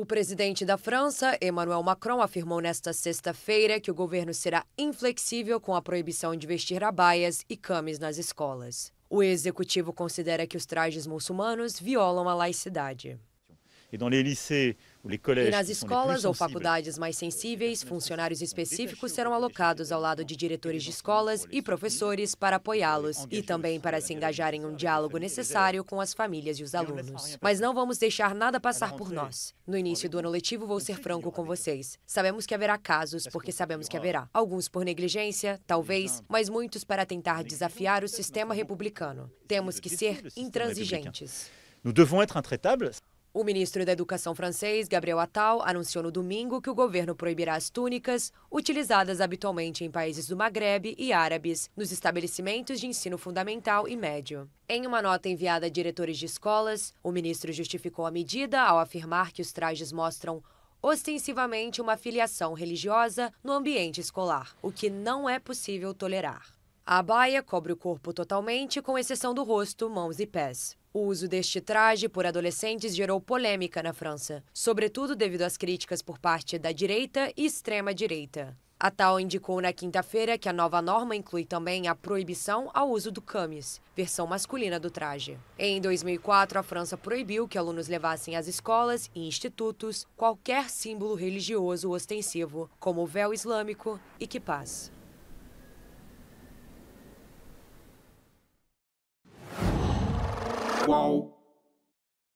O presidente da França, Emmanuel Macron, afirmou nesta sexta-feira que o governo será inflexível com a proibição de vestir abaias e camis nas escolas. O executivo considera que os trajes muçulmanos violam a laicidade dans les lycées e nas escolas ou faculdades mais euh, sensíveis, funcionários específicos serão alocados ao lado de diretores de escolas e professores para apoiá-los e também para se engajar em um diálogo necessário com as famílias e os alunos. Mas não vamos deixar nada passar por nós. No início do ano letivo, vou ser franco com vocês. Sabemos que haverá casos, porque sabemos que haverá. Alguns por negligência, talvez, mas muitos para tentar desafiar o sistema republicano. Temos que ser intransigentes. Nós devons ser intraitables. O ministro da Educação francês, Gabriel Attal, anunciou no domingo que o governo proibirá as túnicas, utilizadas habitualmente em países do Maghreb e árabes, nos estabelecimentos de ensino fundamental e médio. Em uma nota enviada a diretores de escolas, o ministro justificou a medida ao afirmar que os trajes mostram ostensivamente uma filiação religiosa no ambiente escolar, o que não é possível tolerar. A baia cobre o corpo totalmente, com exceção do rosto, mãos e pés. O uso deste traje por adolescentes gerou polêmica na França, sobretudo devido às críticas por parte da direita e extrema-direita. A tal indicou na quinta-feira que a nova norma inclui também a proibição ao uso do camis, versão masculina do traje. Em 2004, a França proibiu que alunos levassem às escolas e institutos qualquer símbolo religioso ostensivo, como o véu islâmico e kippah. whoa.